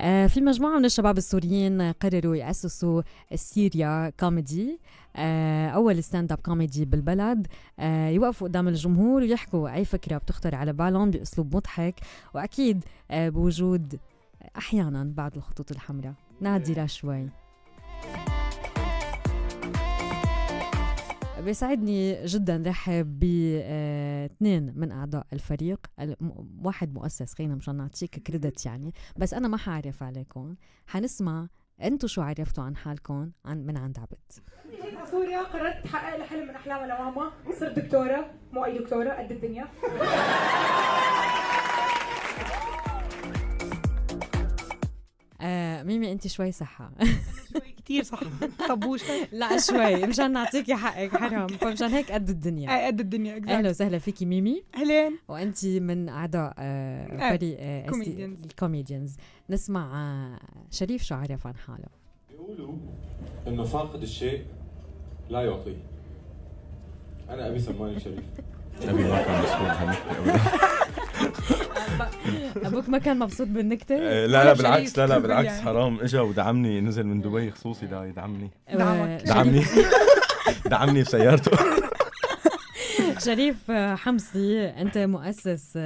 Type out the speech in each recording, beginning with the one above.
آه، في مجموعة من الشباب السوريين قرروا يأسسوا سيريا آه، كوميدي أول ستاند اب كوميدي بالبلد آه، يوقفوا قدام الجمهور ويحكوا أي فكرة بتخطر على بالهم بأسلوب مضحك وأكيد بوجود أحيانا بعض الخطوط الحمراء نادرة شوي بيسعدني جدا رحب باثنين آه، من اعضاء الفريق واحد مؤسس خلينا مشان نعطيك كريدت يعني بس انا ما حعرف عليكم حنسمع انتو شو عرفتوا عن حالكم عن من عند عبد سوريا قررت تحقق لي حلم من احلامي لماما صرت دكتوره مو اي دكتوره قد الدنيا آه ميمي انت شوي صحة شوي كثير صحة طبوشة لا شوي مشان نعطيكي حقك حرام فمشان هيك قد الدنيا قد الدنيا اهلا وسهلا فيكي ميمي اهلا وانت من اعضاء آه, آه، فريق الكوميديانز آه، نسمع آه شريف شو عرف عن حاله بيقولوا انه فاقد الشيء لا يعطيه انا ابي سماني شريف ابي ما كان مسؤول ابوك ما كان مبسوط بالنكته آه، لا لا بالعكس لا لا بالعكس يعني. حرام اجا ودعمني نزل من دبي خصوصي ليدعمني آه، دعمني دعمني بسيارته شريف آه، حمصي انت مؤسس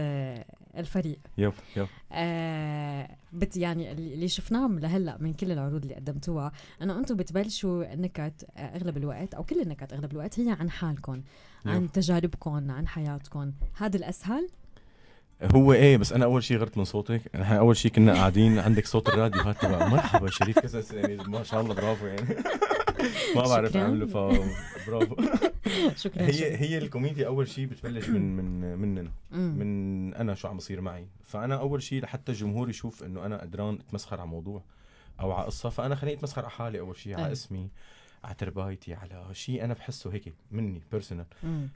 الفريق يب يب آه بت يعني اللي شفناه لهلا من كل العروض اللي قدمتوها انه انتم بتبلشوا النكت اغلب الوقت او كل النكت اغلب الوقت هي عن حالكم عن تجاربكم عن حياتكم هذا الاسهل هو ايه بس انا اول شيء غرت من صوتك نحن اول شيء كنا قاعدين عندك صوت الراديو هات تبع مرحبا شريف كذا يعني ما شاء الله برافو يعني ما بعرف اعمله فبرافو شكرا هي شكرا. هي الكوميديا اول شيء بتبلش من من مننا من انا شو عم بصير معي فانا اول شيء لحتى الجمهور يشوف انه انا قدران اتمسخر على موضوع او على قصه فانا خليني اتمسخر على حالي اول شيء على طيب. اسمي على تربايتي على شيء انا بحسه هيك مني بيرسونال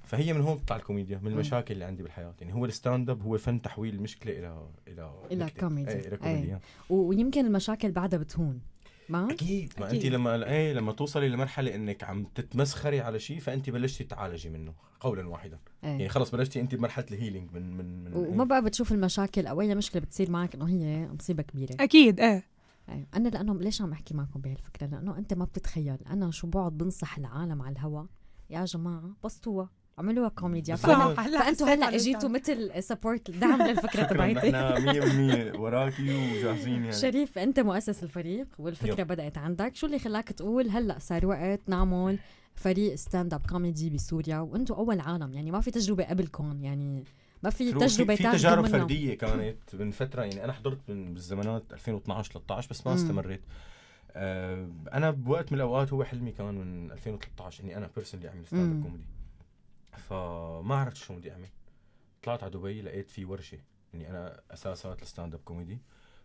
فهي من هون بتطلع الكوميديا من المشاكل اللي عندي بالحياه يعني هو الستاند اب هو فن تحويل المشكله الى الى الى كوميديا ايه الى كوميديا ايه. آه. ويمكن المشاكل بعدها بتهون ما اكيد ما انت لما ايه لما توصلي لمرحله انك عم تتمسخري على شيء فانت بلشتي تعالجي منه قولا واحدا ايه. يعني خلص بلشتي انت بمرحله الهيلينج من من, من وما بقى بتشوف المشاكل او اي مشكله بتصير معك انه هي مصيبه كبيره اكيد ايه ايوه انا لانه ليش عم احكي معكم بهالفكره لانه انت ما بتتخيل انا شو بقعد بنصح العالم على الهوا يا جماعه بسطوها عملوها كوميديا فانتوا فانتم هلا اجيتوا مثل سبورت دعم للفكره تبعتي نحن 100% وراكي وجاهزين يعني شريف انت مؤسس الفريق والفكره يو. بدات عندك شو اللي خلاك تقول هلا صار وقت نعمل فريق ستاند اب كوميدي بسوريا وانتم اول عالم يعني ما في تجربه قبلكم يعني ما في تجربه في تجارب فرديه كانت من فتره يعني انا حضرت من بالزمانات 2012 13 بس ما استمريت آه انا بوقت من الاوقات هو حلمي كان من 2013 اني انا بيرسونلي اعمل ستاند اب كوميدي فما عرفت شو بدي اعمل طلعت على دبي لقيت في ورشه اني انا اساسات الستاند اب كوميدي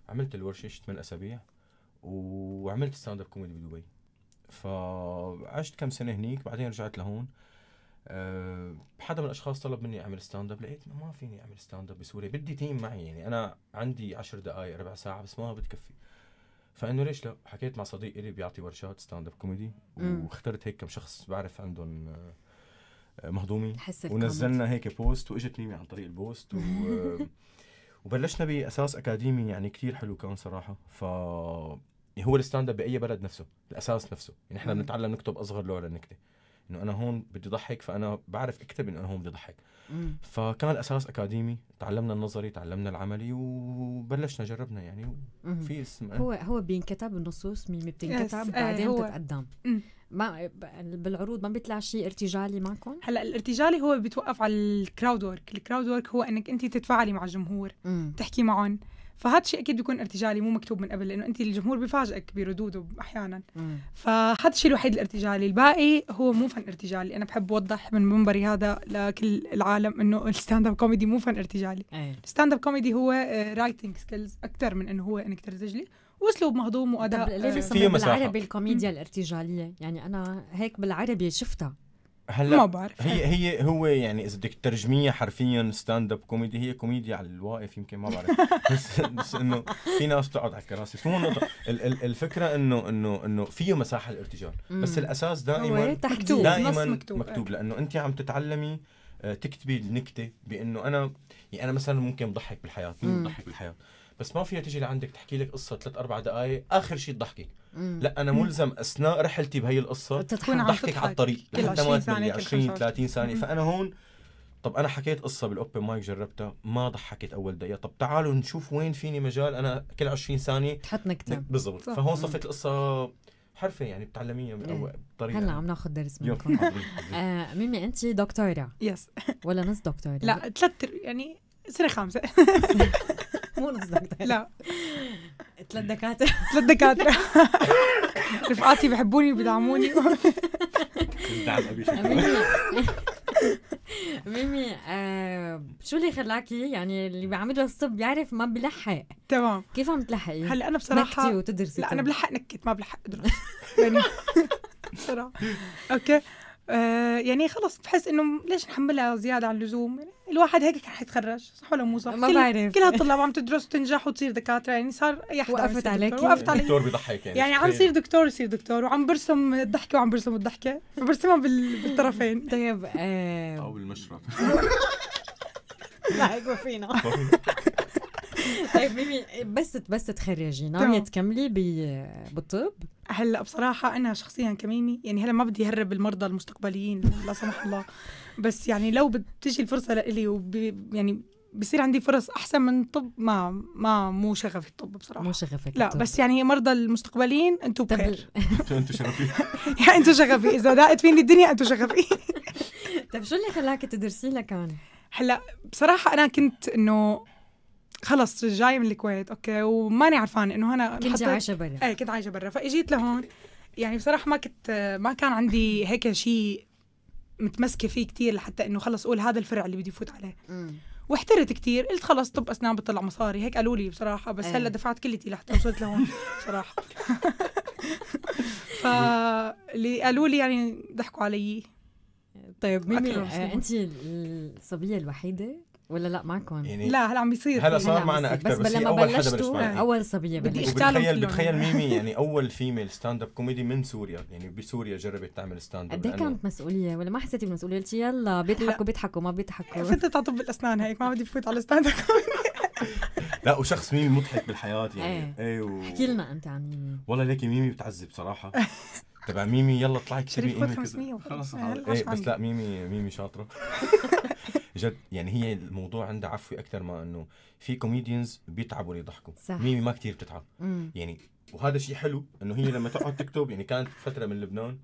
عملت الورشه شي 8 اسابيع وعملت ستاند اب كوميدي بدبي فعشت كم سنه هنيك بعدين رجعت لهون آه، حدا من الاشخاص طلب مني اعمل ستاند اب لقيت ما فيني اعمل ستاند اب بسوريا بدي تيم معي يعني انا عندي عشر دقائق ربع ساعه بس ما بتكفي فانه ليش لا حكيت مع صديق إلي بيعطي ورشات ستاند اب كوميدي واخترت هيك كم شخص بعرف عندهم آه، آه، مهضومي ونزلنا هيك بوست واجت ميمي عن طريق البوست و وبلشنا باساس اكاديمي يعني كثير حلو كان صراحه ف هو الستاند اب باي بلد نفسه الاساس نفسه يعني احنا بنتعلم نكتب اصغر لغه للنكته انه انا هون بدي ضحك فانا بعرف اكتب انه انا هون بدي ضحك فكان الاساس اكاديمي تعلمنا النظري تعلمنا العملي وبلشنا جربنا يعني في اسم إيه؟ هو هو بينكتب النصوص مين بتنكتب آه، بعدين هو. بتتقدم ما بالعروض ما بيطلع شيء ارتجالي معكم هلا الارتجالي هو بيتوقف على الكراود ورك الكراود ورك هو انك انت تتفاعلي مع الجمهور تحكي معهم فهذا الشيء اكيد بيكون ارتجالي مو مكتوب من قبل لانه انت الجمهور بيفاجئك بردوده احيانا فهذا الشيء الوحيد الارتجالي الباقي هو مو فن ارتجالي انا بحب اوضح من منبري هذا لكل العالم انه الستاند اب كوميدي مو فن ارتجالي إيه. الستاند اب كوميدي هو رايتنج سكيلز اكثر من انه هو انك ترتجلي واسلوب مهضوم واداء آه، في مثلا بالعربي الكوميديا الارتجاليه يعني انا هيك بالعربي شفتها هلا ما بعرف هي هي هو يعني اذا بدك تترجميها حرفيا ستاند اب كوميدي هي كوميديا على الواقف يمكن ما بعرف بس بس انه في ناس بتقعد على الكراسي مو النقطه الفكره انه انه انه فيه مساحه للارتجال بس الاساس إيه، دائما مكتوب دائما مكتوب, آه. مكتوب لانه انت عم تتعلمي آه، تكتبي النكته بانه انا يعني انا مثلا ممكن بضحك بالحياه مين بضحك بالحياه بس ما فيها تيجي لعندك تحكي لك قصه ثلاث اربع دقائق اخر شيء تضحكك لا انا ملزم اثناء رحلتي بهي القصه تكون عم تضحكك على الطريق لحتى ما تمل 20 30 ثانيه فانا هون طب انا حكيت قصه بالاوبن مايك جربتها ما ضحكت اول دقيقه طب تعالوا نشوف وين فيني مجال انا كل 20 ثانيه تحط نكته بالضبط فهون صفت القصه حرفه يعني بتعلميها من بطريقه إيه. هلا عم ناخذ درس منكم آه، ميمي انت دكتوره يس ولا نص دكتوره لا ثلاث يعني سنه خامسه مو نص دكتور لا ثلاث دكاتره ثلاث دكاتره رفقاتي بحبوني وبيدعموني ميمي آه شو اللي خلاكي يعني اللي بيعمل الصب بيعرف ما بلحق تمام كيف عم تلحقي؟ هلا انا بصراحه نكتي وتدرسي لا انا بلحق نكت ما بلحق ادرس يعني بصراحه اوكي آه يعني خلص بحس انه ليش نحملها زياده عن اللزوم يعني الواحد هيك رح يتخرج صح ولا مو صح؟ ما كل بعرف كل هالطلاب عم تدرس وتنجح وتصير دكاتره يعني صار اي حدا وقفت عليك وقفت عليك دكتور بيضحك يعني يعني عم صير دكتور يصير دكتور وعم برسم الضحكه وعم برسم الضحكه عم برسمها بالطرفين طيب او بالمشرف لا يقول فينا طيب ميمي بس بس تخرجي ناويه تكملي بالطب؟ هلا بصراحه انا شخصيا كميمي يعني هلا ما بدي أهرب المرضى المستقبليين لا سمح الله بس يعني لو بتجي الفرصه لإلي وب يعني بصير عندي فرص احسن من طب ما ما مو شغفي الطب بصراحه مو شغفك لا الطب. بس يعني مرضى المستقبلين انتم بخير انتم شغفي يعني انتم شغفي اذا ضاقت فيني الدنيا انتم شغفي طيب شو اللي خلاك تدرسي لكان هلا بصراحه انا كنت انه خلص جاي من الكويت اوكي وماني عارفان انه انا كنت عايشه برا ايه كنت عايشه برا فاجيت لهون يعني بصراحه ما كنت ما كان عندي هيك شيء متمسكه فيه كتير لحتى انه خلص اقول هذا الفرع اللي بدي افوت عليه واحترت كتير قلت خلص طب اسنان بتطلع مصاري هيك قالوا لي بصراحه بس أيه. هلا دفعت كلتي لحتى وصلت لهون بصراحه فاللي قالوا لي يعني ضحكوا علي طيب مين انت الصبيه الوحيده ولا لا معكم يعني لا هلا عم بيصير هلا صار معنا اكثر بس, بس لما اول حدا بنسمع اول صبيه بدي بتخيل بتخيل ميمي يعني اول فيميل ستاند اب كوميدي من سوريا يعني بسوريا جربت تعمل ستاند اب قد ايه كانت مسؤوليه ولا ما حسيتي بمسؤوليه قلتي يلا بيضحكوا بيضحكوا ما بيضحكوا فتت على طب الاسنان هيك ما بدي فوت على ستاند اب لا وشخص ميمي مضحك بالحياه يعني إيه. ايه, و... احكي لنا انت عن ميمي والله ليكي ميمي بتعذب صراحه تبع ميمي يلا اطلعي كسبي شريف 500 خلص ايه بس لا ميمي ميمي شاطره جد يعني هي الموضوع عندها عفوي اكثر ما انه في كوميديانز بيتعبوا ليضحكوا ميمي ما كثير بتتعب مم. يعني وهذا شيء حلو انه هي لما تقعد تكتب يعني كانت فتره من لبنان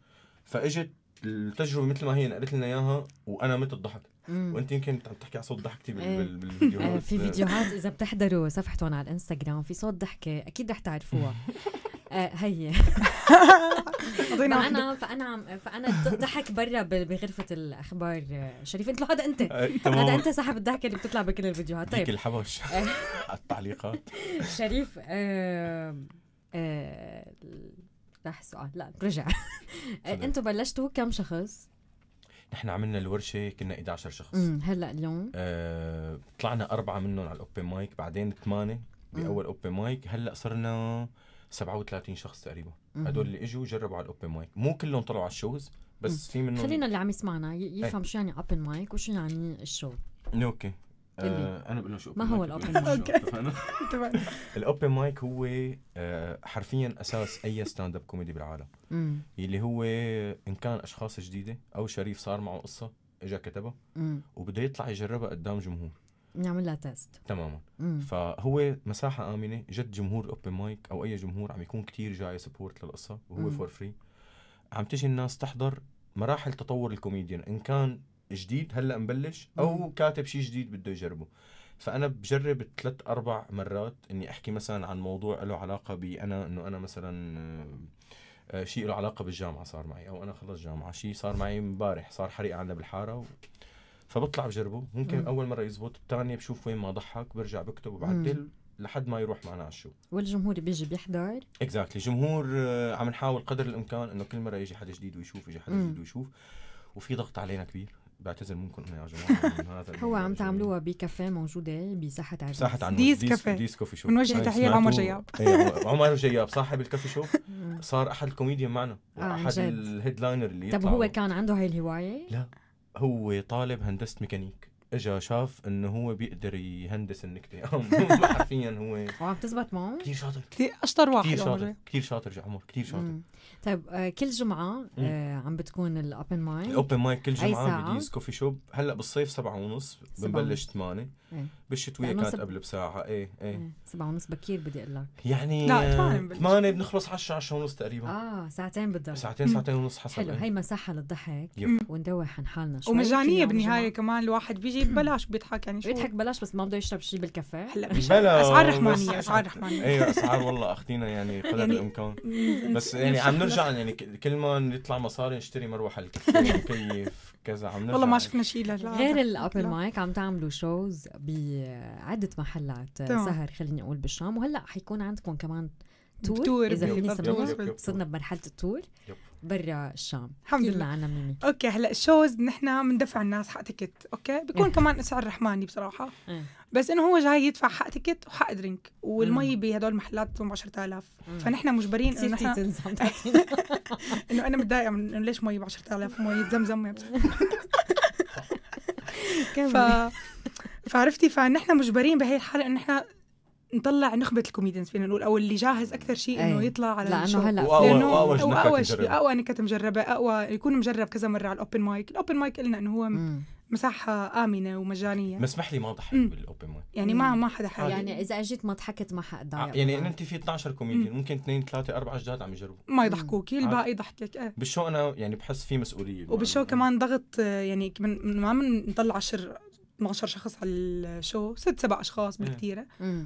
فاجت التجربه مثل ما هي نقلت لنا اياها وانا مت الضحك وانت يمكن عم تحكي على صوت ضحكتي إيه. بالفيديوهات في فيديوهات اذا بتحضروا صفحتهم على الانستغرام في صوت ضحكه اكيد رح تعرفوها آه، هي فانا فانا فانا ضحك برا بغرفه الاخبار آه، شريف انت هذا انت هذا آه، انت صاحب الضحكه اللي بتطلع بكل الفيديوهات طيب الحبش التعليقات شريف راح السؤال لا رجع انتم بلشتوا كم شخص؟ نحن عملنا الورشه كنا 11 شخص هلا اليوم آه طلعنا اربعه منهم على الاوبن مايك بعدين ثمانيه باول اوبن مايك هلا صرنا 37 شخص تقريبا هدول اللي اجوا جربوا على الاوبن مايك مو كلهم طلعوا على الشوز بس في منهم خلينا اللي عم يسمعنا إيه. يفهم شو يعني اوبن مايك وشو يعني الشو إيه، اوكي آه انا بقول شو ما هو الاوبن مايك الاوبن مايك هو آه، حرفيا اساس اي ستاند اب كوميدي بالعالم اللي هو ان كان اشخاص جديده او شريف صار معه قصه اجى كتبها وبده يطلع يجربها قدام جمهور نعمل لها تيست تماما مم. فهو مساحه امنه جد جمهور اوبن مايك او اي جمهور عم يكون كتير جاي سبورت للقصه وهو فور فري عم تجي الناس تحضر مراحل تطور الكوميديان ان كان جديد هلا مبلش او كاتب شيء جديد بده يجربه فانا بجرب ثلاث اربع مرات اني احكي مثلا عن موضوع له علاقه بانا انه انا مثلا آه، شيء له علاقه بالجامعه صار معي او انا خلص جامعه شيء صار معي امبارح صار حريقه عندنا بالحاره و... فبطلع بجربه ممكن مم. اول مره يزبط الثانيه بشوف وين ما ضحك برجع بكتب وبعدل لحد ما يروح معنا على الشو والجمهور بيجي بيحضر اكزاكتلي exactly. الجمهور آه، عم نحاول قدر الامكان انه كل مره يجي حدا جديد ويشوف يجي حدا جديد ويشوف وفي ضغط علينا كبير بعتذر منكم انا يا جماعه من هذا هو عم تعملوها بكافيه موجوده بساحه عرس ساحه عنوان ديز كافيه ديز كوفي شوب بنوجه يعني تحيه لعمر جياب إيه، عمر جياب صاحب الكافي شوب صار احد الكوميديان معنا آه، احد الهيدلاينر اللي طب هو كان عنده هاي الهوايه؟ لا هو طالب هندسه ميكانيك اجا شاف انه هو بيقدر يهندس النكته حرفيا هو وعم تزبط معه كثير شاطر كثير اشطر واحد كثير شاطر كثير شاطر عمر كثير شاطر طيب آه، كل جمعه آه عم بتكون الاوبن مايك الاوبن مايك كل جمعه بديز كوفي شوب هلا بالصيف سبعة ونص بنبلش 8 بالشتويه يعني كانت سب... قبل بساعه إيه،, ايه ايه سبعة ونص بكير بدي اقول لك يعني لا 8 آه، بنخلص 10 10 ونص تقريبا اه ساعتين بالضبط ساعتين ساعتين ونص حسب حلو إيه. هي مساحه للضحك وندوح عن حالنا شوي ومجانيه بالنهايه كمان الواحد بيجي ببلاش بيضحك يعني شو بيضحك ببلاش بس ما بده يشرب شيء بالكافيه هلا بلا اسعار رحمانيه اسعار رحمانيه ايه اسعار والله اخذينا يعني قدر يعني الامكان بس يعني عم نرجع يعني كل ما يطلع مصاري نشتري مروحه الكافيه مكيف كذا عم نرجع والله ما شفنا شيء لا غير الابل مايك عم تعملوا شوز بعده محلات آه، سهر خليني اقول بالشام وهلا حيكون عندكم كمان تور, تور اذا فيني صرنا بمرحله التور برا الشام الحمد لله عنا ميمي اوكي هلا الشوز نحن بندفع الناس حق تكت اوكي بيكون إيه. كمان سعر رحماني بصراحه إيه. بس انه هو جاي يدفع حق تكت وحق درينك والمي بهدول المحلات ب 10000 فنحن مجبرين انه نحن انه انا متضايقه من انه ليش مي ب 10000 مي زمزم ف... فعرفتي فنحن مجبرين بهي الحاله انه نحن نطلع نخبه الكوميديانز فينا نقول او اللي جاهز اكثر شيء انه إيه. يطلع على لانه الشو. هلا وأقوى لانه واقوى اقوى شيء اقوى نكت مجربه اقوى يكون مجرب كذا مره على الاوبن مايك الاوبن مايك قلنا انه هو م. مساحة آمنة ومجانية مسمح لي ما ضحك بالأوبن مايك يعني ما ما حدا حكى يعني إذا أجيت ما ضحكت ما حأتضايق آه، يعني أنت في 12 كوميديان ممكن اثنين ثلاثة أربعة جداد عم يجربوا ما يضحكوكي الباقي ضحكك إيه بالشو أنا يعني بحس في مسؤولية وبالشو يعني كمان ضغط يعني ما بنطلع عشر 12 شخص على الشو ست سبع اشخاص بالكثيره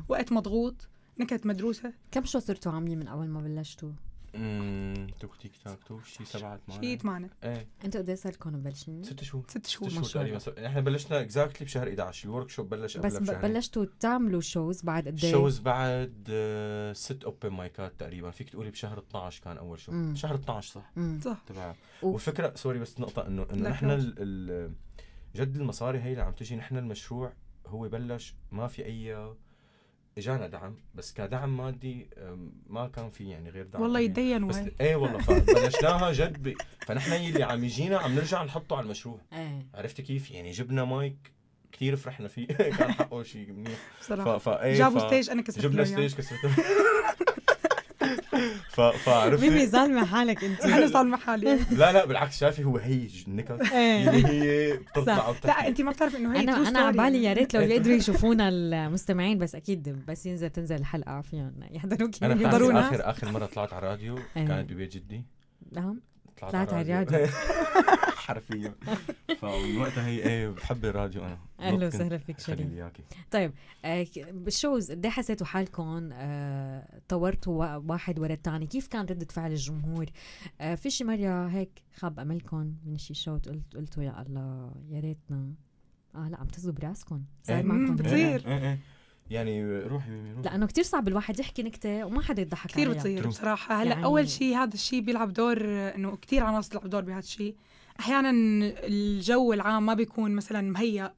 وقت مضغوط نكت مدروسه كم شو صرتوا عاملين من اول ما بلشتوا؟ امم توك تيك توك توك شي سبعة ثمانية شي ثمانية ايه انتوا قد ايه صار لكم مبلشين؟ ست شهور ست شهور ست شهور تقريبا احنا بلشنا اكزاكتلي بشهر 11 الورك شوب بلش بس بلشتوا تعملوا شوز بعد قد ايه؟ شوز بعد آه ست اوبن مايكات تقريبا فيك تقولي بشهر 12 كان اول شو شهر 12 صح؟ مم. صح تبع والفكرة سوري بس نقطة انه انه نحن جد المصاري هي اللي عم تجي نحن المشروع هو بلش ما في اي اجانا دعم بس كدعم مادي ما كان في يعني غير دعم والله يدين يعني. بس ايه والله فبلشناها جد ب... فنحن اللي عم يجينا عم نرجع نحطه على المشروع ايه. عرفت كيف يعني جبنا مايك كثير فرحنا فيه كان حقه شيء منيح بصراحه ف... ف... إيه، جابوا ف... ستيج انا كسرت جبنا ستيج كسرت ف... فعرفتي ميمي ظالمه حالك انت انا ظالمه حالي لا لا بالعكس شايفه هو هي النكت اللي إيه. يعني هي بتطلع لا انت ما بتعرفي انه هي انا انا على بالي يا ريت لو إيه. يقدروا يشوفونا المستمعين بس اكيد بس ينزل تنزل الحلقه فيهم يحضروك يحضرونا اخر اخر مره طلعت على الراديو إيه. كانت ببيت جدي نعم طلعت على الراديو حرفيا فمن وقتها هي ايه بحب الراديو انا اهلا وسهلا فيك شريف طيب آه، بالشوز قد إيه حسيتوا حالكم آه، طورتوا واحد ورا الثاني كيف كان رده فعل الجمهور آه، في شي مره هيك خاب املكم من شي شو قلت قلتوا يا الله يا ريتنا اه لا عم تزوا براسكم صار إيه. معكم بتصير يعني روحي ميمي روحي لانه كثير صعب الواحد يحكي نكته وما حدا يضحك كثير بتصير بصراحه هلا يعني... اول شيء هذا الشيء بيلعب دور انه كثير عناصر تلعب دور بهذا الشيء احيانا الجو العام ما بيكون مثلا مهيأ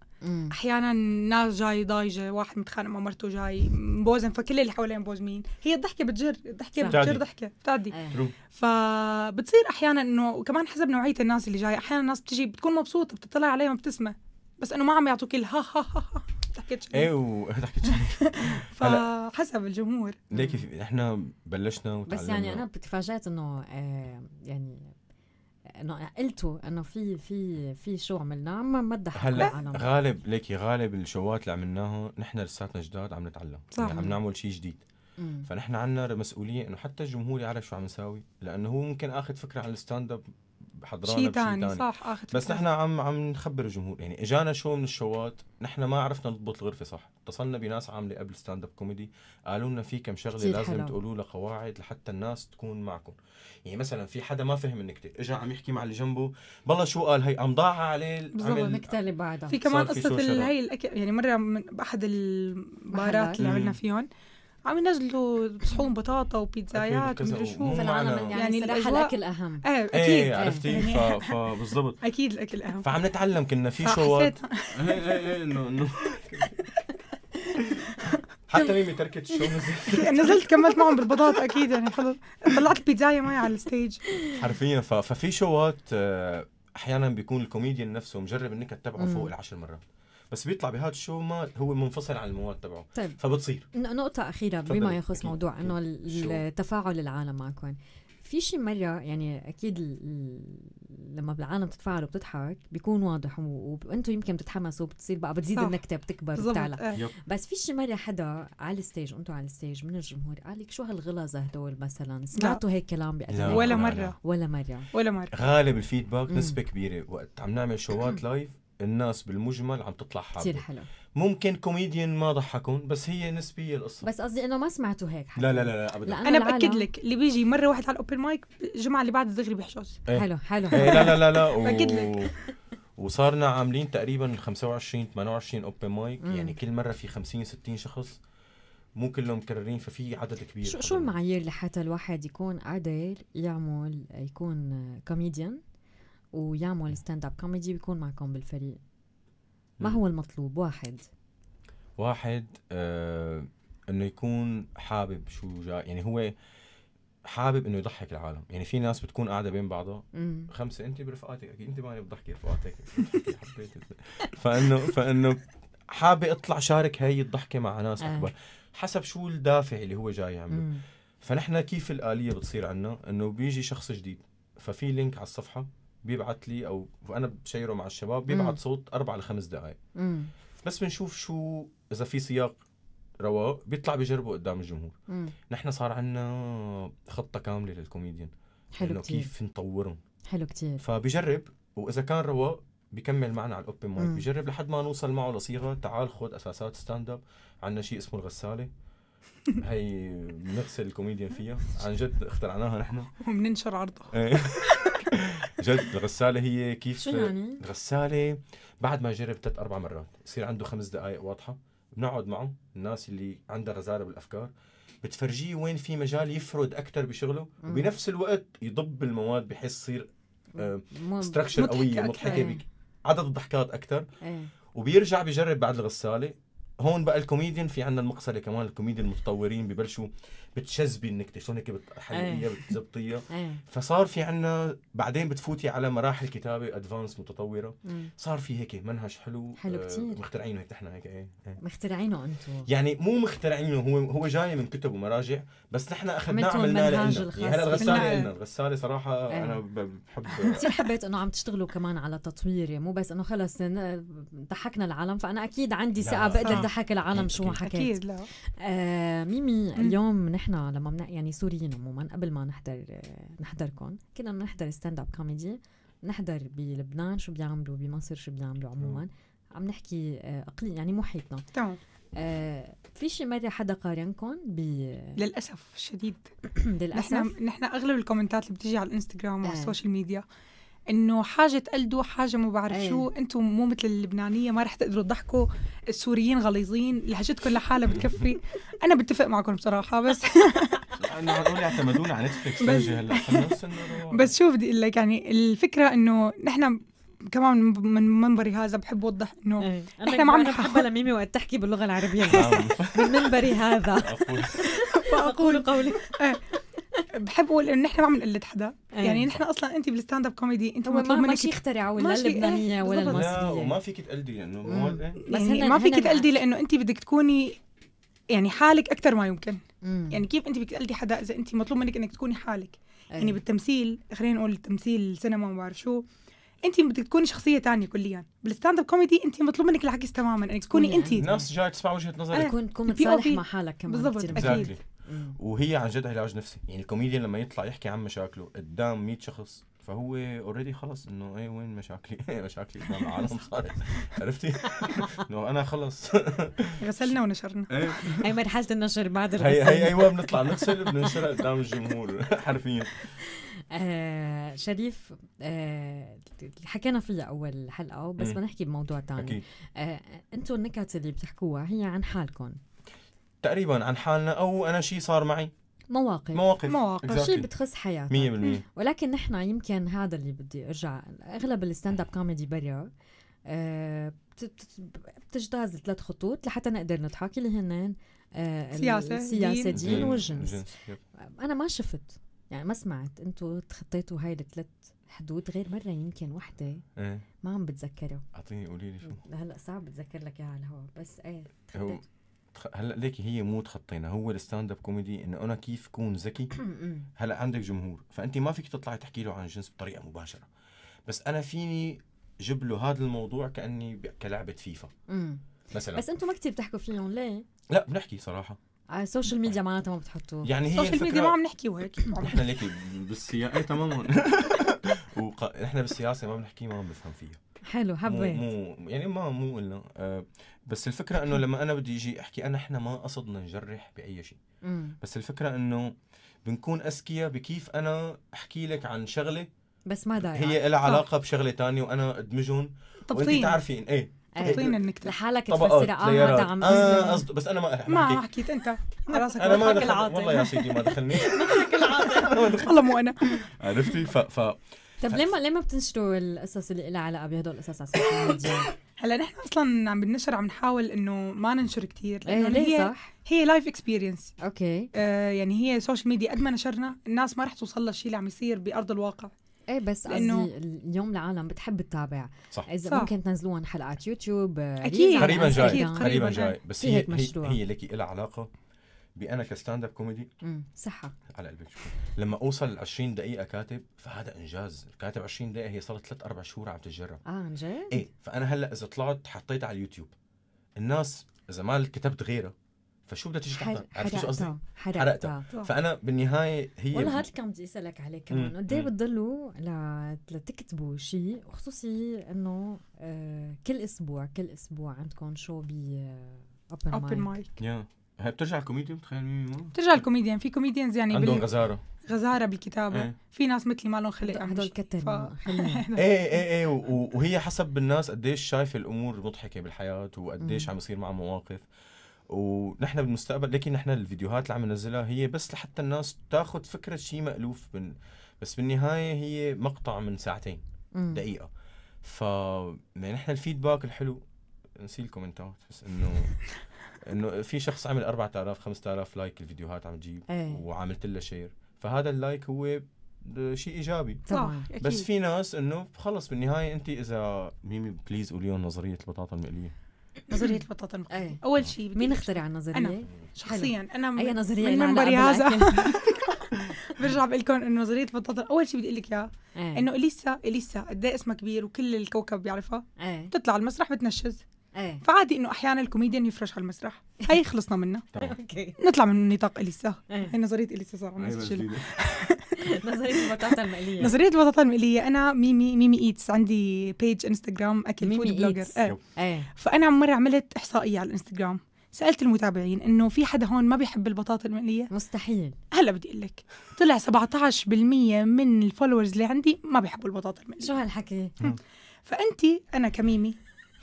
احيانا ناس جاي ضايجه واحد متخانق مع مرته جاي مبوزن فكل اللي حواليه مبوزمين هي الضحكه بتجر الضحكه بتجر ضحكه بتعدي أيه. فبتصير احيانا انه وكمان حسب نوعيه الناس اللي جاي احيانا الناس بتجي بتكون مبسوطه بتطلع عليهم بتسمع بس انه ما عم يعطوا كل ها ها ها, ها. تحكيتش ايه وما تحكيتش فحسب الجمهور ليك احنا بلشنا وتعلمنا بس يعني انا تفاجات انه آه، يعني انه قلتوا انه في في في شو عملناه ما ما هلا غالب ليكي غالب الشوات اللي عملناها نحن لساتنا جداد عم نتعلم صح. يعني عم نعمل شيء جديد مم. فنحن عندنا مسؤوليه انه حتى الجمهور يعرف شو عم نساوي لانه هو ممكن اخذ فكره عن الستاند اب حضرانه شيء ثاني صح اخذ بس نحن عم عم نخبر الجمهور يعني اجانا شو من الشوات نحن ما عرفنا نضبط الغرفه صح اتصلنا بناس عامله قبل ستاند اب كوميدي قالوا لنا في كم شغله لازم تقولوا لها قواعد لحتى الناس تكون معكم يعني مثلا في حدا ما فهم النكته اجى عم يحكي مع اللي جنبه بالله شو قال هي قام ضاع عليه عمل النكته اللي بعدها في كمان قصه هي الاكل يعني مره من باحد البارات اللي عملنا فيهم عم ينزلوا صحون بطاطا وبيتزايات ومدري شو يعني, يعني صراحه الاكل اهم ايه, إيه، اكيد ايه عرفتي ايه. فبالضبط اكيد الاكل اهم فعم نتعلم كنا في شوط ايه ايه ايه انه انه حتى ميمي تركت الشو نزلت يعني نزلت كملت معهم بالبطاطا اكيد يعني خلص طلعت البيتزاية معي على الستيج حرفيا ففي شوات آه، احيانا بيكون الكوميديان نفسه مجرب النكت تبعه فوق العشر مرات بس بيطلع بهذا الشو ما هو منفصل عن المواد تبعه طيب. فبتصير نقطة أخيرة بما يخص موضوع أنه التفاعل العالم معكم في شي مرة يعني أكيد لما بالعالم تتفاعل وبتضحك بيكون واضح وأنتم يمكن بتتحمسوا وبتصير بقى بتزيد صح. النكتة بتكبر وبتعلى إيه. بس في شي مرة حدا على الستيج وأنتم على الستيج من الجمهور قال لك شو هالغلظة هدول مثلا سمعتوا هيك كلام بأدنى ولا مرة ولا مرة ولا مرة غالب الفيدباك نسبة كبيرة وقت عم نعمل شوات لايف الناس بالمجمل عم تطلع حابه كثير حلو ممكن كوميديان ما ضحكون بس هي نسبيه القصه بس قصدي انه ما سمعتوا هيك حلو. لا لا لا, لا ابدا انا باكد لك اللي بيجي مره واحد على الاوبن مايك الجمعه اللي بعد دغري بيحجز ايه. حلو حلو حلو. ايه لا لا لا لا و... باكد لك وصارنا عاملين تقريبا 25 28 اوبن مايك مم. يعني كل مره في 50 60 شخص مو كلهم مكررين ففي عدد كبير شو شو المعايير لحتى الواحد يكون قادر يعمل يكون كوميديان ويعمل ستاند اب كوميدي ويكون معكم بالفريق ما هو المطلوب واحد واحد آه انه يكون حابب شو جاي يعني هو حابب انه يضحك العالم يعني في ناس بتكون قاعده بين بعضها خمسه انت برفقاتك اكيد انت ماني بتضحكي رفقاتك حبيت فانه فانه حابب اطلع شارك هاي الضحكه مع ناس آه. اكبر آه. حسب شو الدافع اللي هو جاي يعمله فنحن كيف الاليه بتصير عنا انه بيجي شخص جديد ففي لينك على الصفحه بيبعت لي او انا بشيره مع الشباب بيبعت صوت اربع لخمس دقائق بس بنشوف شو اذا في سياق رواق بيطلع بيجربه قدام الجمهور نحن صار عندنا خطه كامله للكوميديان حلو انه كيف نطورهم حلو كتير فبيجرب واذا كان رواق بيكمل معنا على الاوبن مايك بيجرب لحد ما نوصل معه لصيغه تعال خذ اساسات ستاند اب عندنا شيء اسمه الغساله هي بنغسل الكوميديان فيها عن جد اخترعناها نحن وبننشر عرضه إيه. جد الغساله هي كيف شو يعني؟ الغساله بعد ما يجرب ثلاث اربع مرات يصير عنده خمس دقائق واضحه بنقعد معه الناس اللي عندها غزاره بالافكار بتفرجيه وين في مجال يفرد اكثر بشغله وبنفس الوقت يضب المواد بحيث تصير ستراكشر آه، قويه مضحكه عدد الضحكات اكثر إيه. وبيرجع بجرب بعد الغساله هون بقى الكوميديان في عندنا المقصله كمان الكوميديان المتطورين ببلشوا بتشذبي النكته شلون هيك حقيقيه إيه. بتزبطيها إيه. فصار في عندنا بعدين بتفوتي على مراحل كتابه ادفانس متطوره صار في هيك منهج حلو حلو آه، كثير مخترعينه هيك نحن هيك ايه, إيه. مخترعينه انتم يعني مو مخترعينه هو هو جاي من كتب ومراجع بس نحن اخذناه عملنا لنا يعني هلا الغساله لنا الغساله صراحه ايه. انا بحب كثير حبيت انه عم تشتغلوا كمان على تطوير يعني مو بس انه خلص ضحكنا العالم فانا اكيد عندي ثقه بقدر ضحك العالم شو ما حكيت اكيد لا آه ميمي اليوم نحن لما من يعني سوريين عموما قبل ما نحضر آه، نحضركم كنا بنحضر ستاند اب كوميدي نحضر بلبنان شو بيعملوا بمصر شو بيعملوا عموما عم نحكي آه، اقليم يعني محيطنا تمام آه في شي مره حدا قارنكم ب للاسف الشديد للاسف نحن, نحن اغلب الكومنتات اللي بتجي على الانستغرام وعلى آه. السوشيال ميديا انه حاجه تقلدوا حاجه ما بعرف أيه. شو انتم مو مثل اللبنانيه ما رح تقدروا تضحكوا السوريين غليظين لهجتكم لحالها بتكفي انا بتفق معكم بصراحه بس لانه هذول يعتمدون على نتفلكس بس هلا بس شو بدي اقول لك يعني الفكره انه نحن كمان من منبري هذا بحب اوضح انه احنا إيه. ما عم نحب لميمي وقت تحكي باللغه العربيه من آه. منبري هذا فاقول قولي إيه. بحب اقول انه نحن ما عم نقلد حدا أيه. يعني نحن اصلا انت بالستاند اب كوميدي انت مطلوب منك ماشي يخترعوا ولا اللبنانيه إيه، ولا المصريه وما فيك تقلدي لانه إيه. بس يعني ما فيك تقلدي لانه انت بدك تكوني يعني حالك اكثر ما يمكن مم. يعني كيف انت بدك تقلدي حدا اذا انت مطلوب منك انك تكوني حالك يعني أيه. يعني بالتمثيل خلينا نقول التمثيل السينما وما بعرف شو انت بدك تكوني شخصيه تانية كليا بالستاند اب كوميدي انت مطلوب منك العكس تماما انك تكوني انت نفس جاي تسمع وجهه نظرك تكون تكون متصالح مع حالك كمان بالضبط اكيد وهي عن جد علاج نفسي يعني الكوميديان لما يطلع يحكي عن مشاكله قدام 100 شخص فهو اوريدي خلص انه اي وين مشاكلي إيه، مشاكلي قدام العالم صارت عرفتي انه انا خلص غسلنا ونشرنا إيه. اي مرحله النشر بعد الغسل هي هي ايوه بنطلع نغسل بننشرها قدام الجمهور حرفيا آه، شريف آه، حكينا فيها اول حلقه بس بدنا نحكي بموضوع ثاني انتم آه، النكت اللي بتحكوها هي عن حالكم تقريبا عن حالنا او انا شيء صار معي مواقف مواقف مواقف exactly. شيء بتخص حياتي 100% ولكن نحن يمكن هذا اللي بدي ارجع اغلب الستاند اب كوميدي برا بتجتاز ثلاث خطوط لحتى نقدر نضحك اللي هن آه، سياسه سياسه دين, دين والجنس انا ما شفت يعني ما سمعت انتم تخطيتوا هاي الثلاث حدود غير مره يمكن وحده إيه. ما عم بتذكرها اعطيني قولي لي شو هلا صعب اتذكر لك اياها على الهواء بس ايه هلا ليكي هي مو تخطينا هو الستاند اب كوميدي انه انا كيف كون ذكي هلا عندك جمهور فانت ما فيك تطلعي تحكي له عن الجنس بطريقه مباشره بس انا فيني جيب له هذا الموضوع كاني كلعبه فيفا مثلا بس انتم ما كثير بتحكوا فيهم ليه؟ لا بنحكي صراحه على السوشيال ميديا معناتها ما بتحطوا يعني هي السوشيال ميديا ما عم نحكي وهيك نحن ليكي بالسياسه اي تماما ونحن بالسياسه ما بنحكي ما بنفهم فيها حلو حبيت مو, مو يعني ما مو قلنا آه بس الفكره انه لما انا بدي اجي احكي انا احنا ما قصدنا نجرح باي شيء بس الفكره انه بنكون اذكياء بكيف انا احكي لك عن شغله بس ما داعي هي لها علاقه بشغله تانية وانا ادمجهم وانت تعرفين ايه, إيه. تعطينا انك لحالك تفسرها اه هذا عم آه بس انا ما ما حكيت, انت على راسك انا ما دخل... والله يا سيدي ما دخلني ما دخلك العاطل والله مو انا عرفتي ف, ف... طب ليه ما ليه ما بتنشروا القصص اللي لها علاقه بهدول القصص على السوشيال ميديا؟ هلا نحن اصلا عم بالنشر عم نحاول انه ما ننشر كثير إيه، لانه إيه هي صح؟ هي لايف اكسبيرينس اوكي آه يعني هي سوشيال ميديا قد ما نشرنا الناس ما رح توصل لها الشيء اللي عم يصير بارض الواقع ايه بس لانه اليوم العالم بتحب تتابع صح اذا صح. ممكن تنزلون حلقات يوتيوب آه، اكيد قريبا جاي قريبا جاي بس هي هي, هي لك لها علاقه بانا كستاند اب كوميدي صحه على قلبك شكرا لما اوصل 20 دقيقه كاتب فهذا انجاز كاتب 20 دقيقه هي صارت ثلاث اربع شهور عم تتجرب اه عن جد؟ ايه فانا هلا اذا طلعت حطيتها على اليوتيوب الناس اذا ما كتبت غيرها فشو بدها تيجي تحضر؟ عرفت شو قصدي؟ حرقتها فانا بالنهايه هي والله هذا اللي كان بدي اسالك عليه كمان قد ايه بتضلوا لتكتبوا شيء وخصوصي انه آه، كل اسبوع كل اسبوع عندكم شو ب اوبن مايك اوبن مايك هي بترجع الكوميديان بتخيل مين بترجع الكوميديان في كوميديانز يعني عندهم بال... غزاره غزاره بالكتابه ايه. في ناس مثلي ما لهم خلق هدول كتر ف... ايه ايه ايه وهي حسب الناس قديش شايفه الامور مضحكه بالحياه وقديش عم يصير معها مواقف ونحن بالمستقبل لكن نحن الفيديوهات اللي عم ننزلها هي بس لحتى الناس تاخذ فكره شيء مالوف من بس بالنهايه هي مقطع من ساعتين دقيقه ف نحن الفيدباك الحلو نسي الكومنتات بس انه انه في شخص عمل 4000 5000 لايك الفيديوهات عم تجيب إيه. وعملت له شير فهذا اللايك هو شيء ايجابي صح أكيد. بس في ناس انه خلص بالنهايه انت اذا ميمي بليز قولي نظريه البطاطا المقليه نظريه البطاطا المقليه ايه. اول شيء مين اخترع النظريه انا شخصيا انا من, أي نظرية من منبري هذا برجع بقول لكم انه نظريه البطاطا اول شيء بدي اقول لك اياه إيه. انه اليسا اليسا قد ايه اسمها كبير وكل الكوكب بيعرفها ايه. بتطلع المسرح بتنشز ايه فعادي انه احيانا الكوميديان يفرش على المسرح هي خلصنا منها اوكي نطلع من نطاق اليسا ايه. هي نظريه اليسا صار نظريه البطاطا المقليه نظريه البطاطا المقليه انا ميمي ميمي ايتس عندي بيج انستغرام اكل فود بلوجر ايه. ايه. فانا مره عملت احصائيه على الانستغرام سالت المتابعين انه في حدا هون ما بيحب البطاطا المقليه مستحيل هلا بدي اقول لك طلع 17% من الفولورز اللي عندي ما بيحبوا البطاطا المقليه شو هالحكي فانت انا كميمي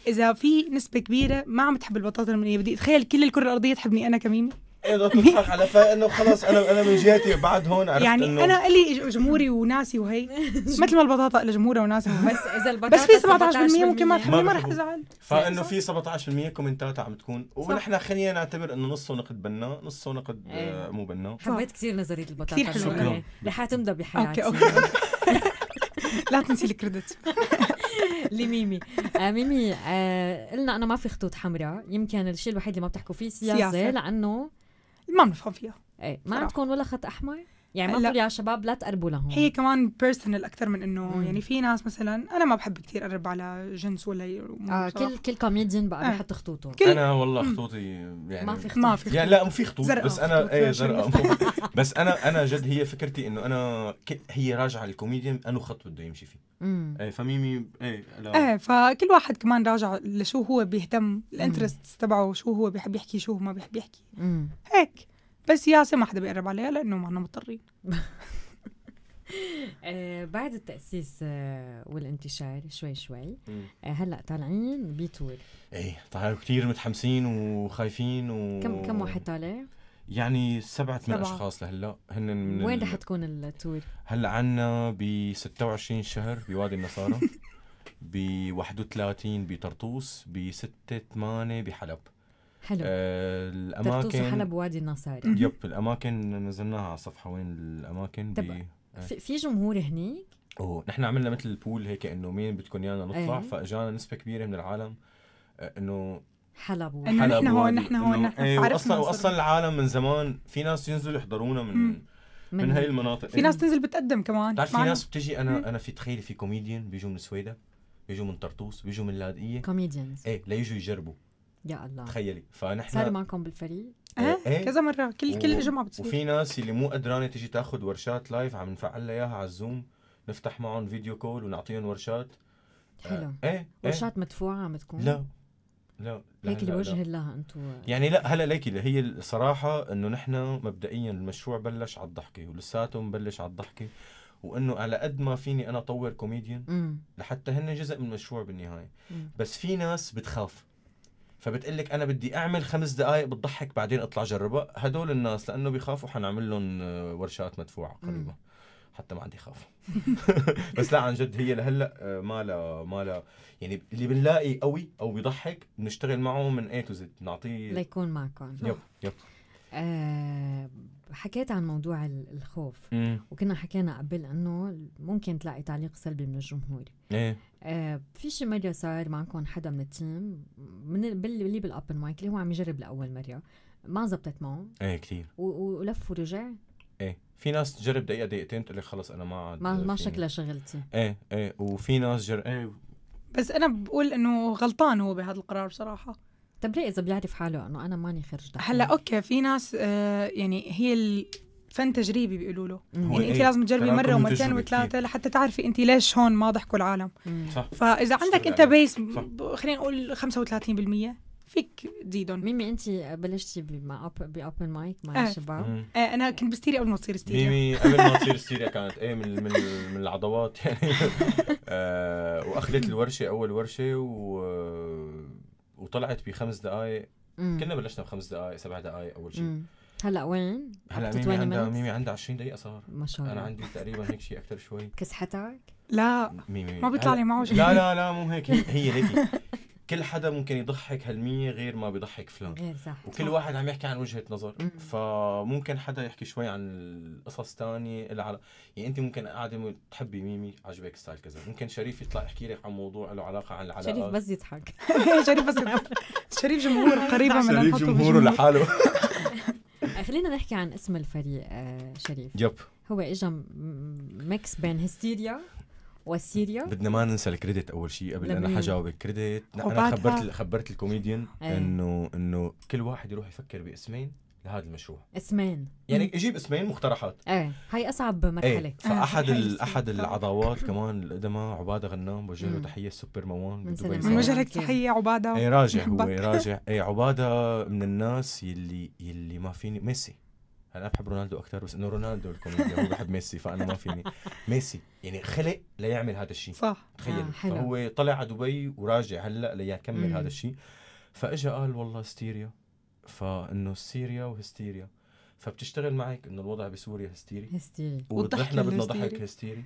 اذا في نسبه كبيره ما عم تحب البطاطا المنيه بدي اتخيل كل الكره الارضيه تحبني انا كميمه ايه على فاق انه خلص انا انا من جهتي بعد هون عرفت يعني إنه انا لي جمهوري وناسي وهي مثل ما البطاطا لجمهورها وناسي وهي بس اذا البطاطا بس في 17% ممكن ما تحبني ما رح ازعل فانه في 17% كومنتات عم تكون ونحن خلينا نعتبر انه نصه نقد بناء نصه نقد آه، إيه. مو بناء حبيت كثير نظريه البطاطا كثير حلوه رح تمضى بحياتي اوكي اوكي لا تنسي الكريدت لميمي آه ميمي آه قلنا انا ما في خطوط حمراء يمكن الشيء الوحيد اللي ما بتحكوا فيه سياسه, سياسة. لانه ما بنفهم فيها ايه ما عندكم ولا خط احمر؟ يعني ما بقول يا شباب لا تقربوا لهم هي كمان بيرسونال اكثر من انه يعني في ناس مثلا انا ما بحب كثير اقرب على جنس ولا آه كل كل كوميديان بقى آه. بحط خطوطه انا والله خطوطي يعني ما في خطوط ما في يعني خطوط يعني لا في خطوط زرقاء بس انا ايه زرقاء بس انا انا جد هي فكرتي انه انا هي راجعه للكوميديان انه خط بده يمشي فيه ايه فميمي ايه ايه فكل واحد كمان راجع لشو هو بيهتم الانترست تبعه شو هو بيحب يحكي شو ما بيحب يحكي مم. هيك بس ياسي ما حدا بيقرب عليها لانه ما مضطرين إيه، بعد التأسيس آه، والانتشار شوي شوي إيه، هلا طالعين بتور ايه طالعين كثير متحمسين وخايفين و... كم كم واحد طالع؟ يعني سبعة ثمان اشخاص لهلا هن من وين رح تكون التور؟ هلا عنا ب 26 شهر بوادي النصارى ب 31 بطرطوس ب 6 8 بحلب حلو آه الاماكن طرطوس وحلب وادي النصارى يب الاماكن نزلناها على الصفحه وين الاماكن طب بي... آه. في جمهور هنيك؟ اوه نحن عملنا مثل البول هيك انه مين بدكم ايانا نطلع أيه؟ فاجانا نسبه كبيره من العالم آه انه حلب وحلب نحن هون نحن هون نحن ايه واصلا واصلا العالم من زمان في ناس ينزلوا يحضرونا من مم. من, من هاي المناطق في ناس تنزل بتقدم كمان بتعرف في ناس بتجي انا مم. انا في تخيلي في كوميديان بيجوا من السويدة بيجوا من طرطوس بيجوا من اللاذقيه كوميديانز ايه ليجوا يجربوا يا الله تخيلي فنحن صار معكم بالفريق؟ ايه, آه، ايه كذا مره كل و... كل جمعه بتصير وفي ناس اللي مو قدرانه تيجي تاخذ ورشات لايف عم نفعل لها اياها على الزوم نفتح معهم فيديو كول ونعطيهم ورشات حلو آه، إيه،, ايه ورشات مدفوعه عم تكون؟ لا لا, لا هيك الوجه لها انتم يعني لا هلا ليكي هي الصراحه انه نحن مبدئيا المشروع بلش على الضحكه ولساته مبلش على الضحكه وانه على قد ما فيني انا اطور كوميديان لحتى هن جزء من المشروع بالنهايه مم. بس في ناس بتخاف فبتقلك انا بدي اعمل خمس دقائق بتضحك بعدين اطلع جربها هدول الناس لانه بيخافوا حنعمل لهم ورشات مدفوعه قريبا مم. حتى ما عندي خاف بس لا عن جد هي لهلا آه، ما لا ما لا يعني اللي بنلاقي قوي او بيضحك بنشتغل معه من اي تو زد نعطيه ليكون معكم يب يب آه، حكيت عن موضوع الخوف مم. وكنا حكينا قبل انه ممكن تلاقي تعليق سلبي من الجمهور ايه آه في شي مره صار معكم حدا من التيم من اللي بالابن مايك اللي هو عم يجرب لاول مره ما زبطت معه ايه كثير ولف ورجع ايه في ناس تجرب دقيقه دقيقتين تقول لك خلص انا ما عاد ما, ما شكلها شغلتي ايه ايه وفي ناس جر... ايه بس انا بقول انه غلطان هو بهذا القرار بصراحه طب ليه اذا بيعرف حاله انه انا ماني خرج هلا اوكي في ناس آه يعني هي فن تجريبي بيقولوا له يعني انت إيه، لازم تجربي مره ومرتين وثلاثه لحتى تعرفي انت ليش هون ما ضحكوا العالم مم. صح فاذا عندك انت بيس خلينا نقول 35% فيك تزيدهم ميمي انت بلشتي مع باوبن مايك مع إيه. الشباب آه. آه انا كنت بستيريا قبل ما تصير ستيريا ميمي قبل ما تصير ستيريا كانت ايه من من من العضوات يعني آه واخذت الورشه اول ورشه و وطلعت بخمس دقائق كنا بلشنا بخمس دقائق سبع دقائق اول شيء هلا وين؟ هلا ميمي عندها ميمي عندها 20 دقيقة صار ما شاء الله انا عندي تقريبا هيك شيء اكثر شوي كسحتك؟ لا ميمي ما بيطلع لي معه شيء لا لا لا مو هيك هي ليكي كل حدا ممكن يضحك هالمية غير ما بيضحك فلان غير صح وكل صح. واحد عم يحكي عن وجهة نظر مم. فممكن حدا يحكي شوي عن القصص تانية على... يعني انت ممكن قاعدة تحبي ميمي عجبك ستايل كذا ممكن شريف يطلع يحكي لك عن موضوع له علاقة عن العلاقات شريف بس يضحك شريف بس يضحك شريف جمهور قريبة من شريف جمهوره لحاله خلينا نحكي عن اسم الفريق آه، شريف يب هو اجى ميكس بين هستيريا وسيريا بدنا ما ننسى الكريدت اول شيء قبل انا حجاوب الكريدت انا خبرت خبرت الكوميديان إيه. انه انه كل واحد يروح يفكر باسمين لهذا المشروع اسمين يعني اجيب اسمين مقترحات ايه هاي اصعب مرحله ايه فاحد إيه. ال... احد العضوات كمان القدماء عباده غنام بوجه له تحيه السوبر موان بدبي بنوجه لك تحيه عباده ايه راجع هو راجع ايه عباده من الناس يلي يلي ما فيني ميسي انا بحب رونالدو اكثر بس انه رونالدو الكوميديا هو بحب ميسي فانا ما فيني ميسي يعني خلق ليعمل هذا الشيء صح تخيل آه حلو. فهو طلع على دبي وراجع هلا ليكمل هذا الشيء فاجا قال والله هستيريا فانه سيريا وهستيريا فبتشتغل معك انه الوضع بسوريا هستيري هستيري ونحن بدنا ضحك هستيري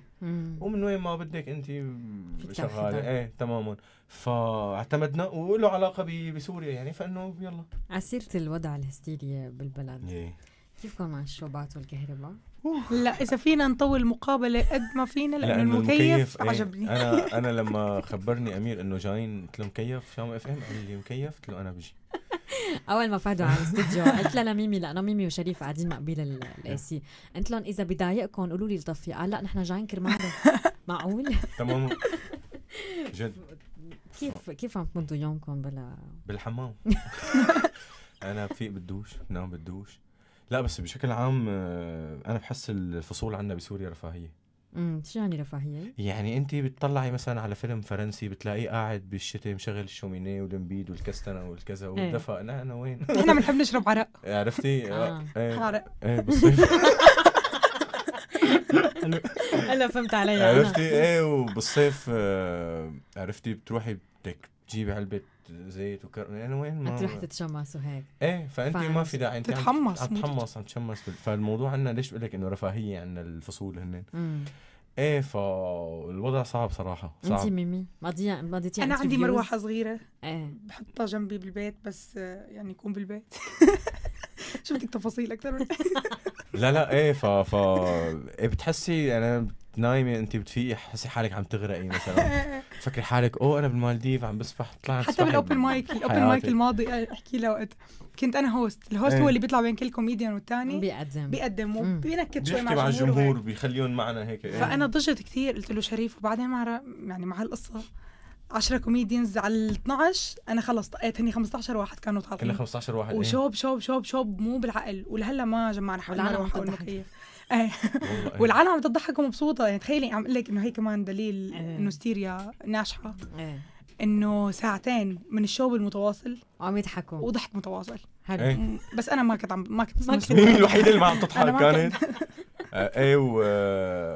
ومن وين ما بدك انت شغاله ايه تماما فاعتمدنا وله علاقه بسوريا يعني فانه يلا على سيره الوضع الهستيري بالبلد ايه كيفكم مع الشوبات والكهرباء؟ لا اذا فينا نطول مقابله قد ما فينا لانه المكيف ايه عجبني انا انا لما خبرني امير انه جايين قلت له مكيف شام اف إيه، ام قال لي مكيف قلت له انا بجي اول ما فادوا على الاستديو قلت لها لميمي لانه ميمي وشريف قاعدين مقبيل الاي سي قلت لهم اذا بضايقكم قولوا لي لطفي قال لا نحن جايين كرمالكم معقول؟ تمام جد كيف كيف عم تمضوا يومكم بلا بالحمام انا في بالدوش بنام بالدوش لا بس بشكل عام آه، انا بحس الفصول عندنا بسوريا رفاهيه امم شو يعني رفاهيه؟ يعني انت بتطلعي مثلا على فيلم فرنسي بتلاقيه قاعد بالشتاء مشغل الشوميني والمبيد والكستنه والكذا إيه. والدفا انا انا وين؟ احنا بنحب نشرب عرق عرفتي؟ اه, آه، إيه، عرق ايه بالصيف هلا فهمت علي عرفتي ايه وبالصيف آه، عرفتي بتروحي بدك تجيبي علبه زيت وكر يعني وين ما انت رح تتشمس وهيك ايه فانت ما في داعي انت تتحمص عم تتحمص عم تتشمس فالموضوع عندنا ليش بقول لك انه رفاهيه عندنا الفصول هن ايه فالوضع صعب صراحه صعب انت ميمي ماضية ماضيتي انا عندي مروحه صغيره ايه بحطها جنبي بالبيت بس يعني يكون بالبيت شو بدك تفاصيل اكثر لا لا ايه ف ف إيه بتحسي انا نايمه انت بتفيقي حسي حالك عم تغرقي مثلا فكري حالك اوه انا بالمالديف عم بسبح طلع حتى بالاوبن مايك الاوبن مايك الماضي آه، احكي له وقت كنت انا هوست الهوست هو إيه. اللي بيطلع بين كل كوميديان والثاني بيقدم بيقدم وبينكت شوي مع الجمهور الجمهور بيخليهم معنا هيك ايه. فانا ضجت كثير قلت له شريف وبعدين مع يعني مع هالقصه 10 كوميديانز على 12 انا خلص طقيت هني 15 واحد كانوا طالعين كنا 15 واحد إيه. وشوب شوب شوب شوب مو بالعقل ولهلا ما جمعنا حوالي كيف إيه. والعالم عم تضحك ومبسوطه يعني تخيلي عم لك انه هي كمان دليل إيه. انه ستيريا ناجحه إيه. انه ساعتين من الشوب المتواصل وعم يضحكوا وضحك متواصل حلو بس انا ما كنت عم ما كنت ما كنت مين الوحيده اللي ما عم تضحك كانت آه، ايه